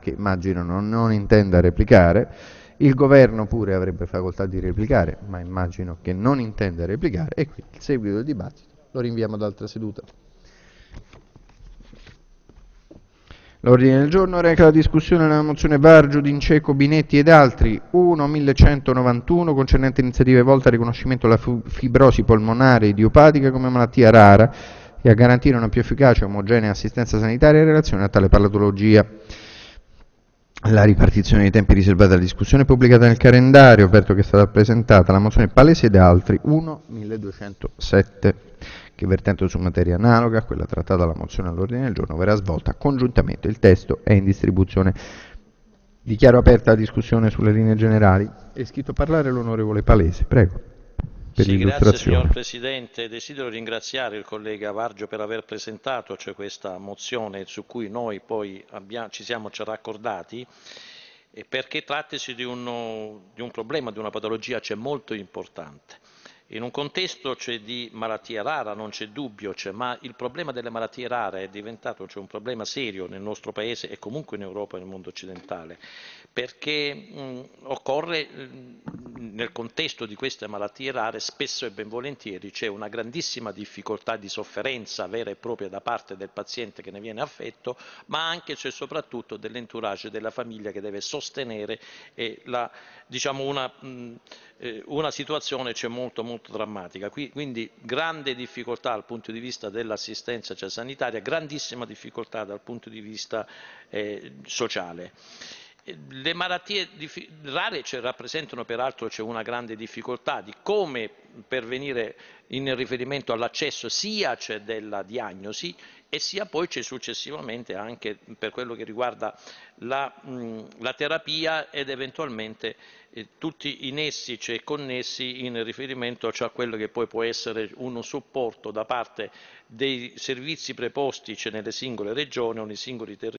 che immagino non, non, intenda replicare, il governo pure avrebbe facoltà di replicare, ma immagino che non intenda replicare e quindi il seguito del dibattito lo rinviamo ad altra seduta. L'ordine del giorno reca la discussione della mozione Bargio, D'Inceco, Binetti ed altri 1.1191 concernente iniziative volte al riconoscimento della fibrosi polmonare idiopatica come malattia rara e a garantire una più efficace e omogenea assistenza sanitaria in relazione a tale patologia la ripartizione dei tempi riservati alla discussione pubblicata nel calendario, aperto che è stata presentata la mozione Palesi ed altri 1.1207, che vertendo su materia analoga a quella trattata dalla mozione all'ordine del giorno verrà svolta congiuntamente. Il testo è in distribuzione. Dichiaro aperta la discussione sulle linee generali. È scritto a parlare l'onorevole Palese. Prego per sì, l'illustrazione. Grazie signor Presidente, desidero ringraziare il collega Vargio per aver presentato cioè, questa mozione su cui noi poi abbiamo, ci siamo ci raccordati eh, perché trattasi di, uno, di un problema, di una patologia cioè, molto importante. In un contesto cioè, di malattia rara, non c'è dubbio, cioè, ma il problema delle malattie rare è diventato cioè, un problema serio nel nostro Paese e comunque in Europa e nel mondo occidentale, perché mh, occorre, mh, nel contesto di queste malattie rare, spesso e ben volentieri c'è una grandissima difficoltà di sofferenza vera e propria da parte del paziente che ne viene affetto, ma anche c'è soprattutto dell'entourage della famiglia che deve sostenere eh, la, diciamo una, mh, eh, una, situazione molto, molto molto drammatica. Qui, quindi grande difficoltà dal punto di vista dell'assistenza cioè sanitaria, grandissima difficoltà dal punto di vista eh, sociale. Le malattie rare ci rappresentano peraltro c'è una grande difficoltà di come pervenire in riferimento all'accesso sia della diagnosi e sia poi c'è successivamente anche per quello che riguarda la, mh, la terapia ed eventualmente eh, tutti i nessi cioè, connessi in riferimento cioè, a quello che poi può essere uno supporto da parte dei servizi preposti cioè, nelle singole regioni o nei singoli territori